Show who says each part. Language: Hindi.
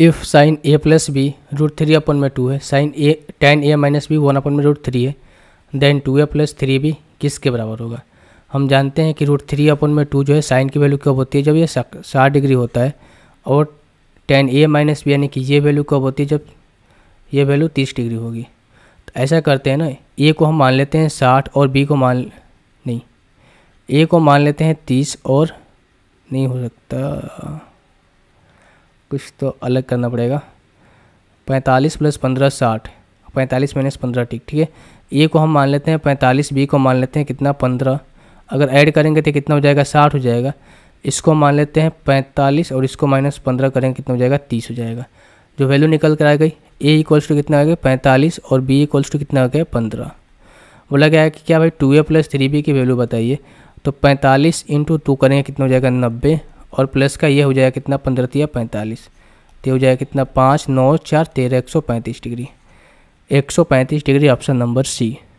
Speaker 1: if sine A plus B root three upon में टू है sine A tan A minus B one upon में रूट थ्री है then two A plus three B किसके बराबर होगा हम जानते हैं कि रूट थ्री अपन में टू जो है साइन की वैल्यू कब होती है जब ये साठ डिग्री होता है और टेन ए माइनस बी यानी कि ये वैल्यू कब होती है जब ये वैल्यू तीस डिग्री होगी तो ऐसा करते हैं ना ए को हम मान लेते हैं साठ और बी को मान नहीं ए को मान लेते हैं तीस और नहीं हो सकता कुछ तो अलग करना पड़ेगा पैंतालीस प्लस पंद्रह साठ पैंतालीस माइनस पंद्रह ठीक ठीक है ए को हम मान लेते हैं पैंतालीस बी को मान लेते हैं कितना पंद्रह अगर ऐड करेंगे तो कितना हो जाएगा साठ हो जाएगा इसको मान लेते हैं पैंतालीस और इसको माइनस पंद्रह करेंगे कितना हो जाएगा तीस हो जाएगा जो वैल्यू निकल कर आ गई ए इक्वल्स टू कितना आ गया पैंतालीस और बी इक्वल्स टू कितना आ गया पंद्रह बोला गया है कि क्या भाई two A plus three B की वैल्यू बताइए तो पैंतालीस इंटू टू करेंगे कितना हो जाएगा नब्बे और प्लस का ये हो जाएगा कितना पंद्रह या पैंतालीस तो हो जाएगा कितना पाँच नौ चार तेरह एक सौ पैंतीस डिग्री एक सौ पैंतीस डिग्री ऑप्शन नंबर सी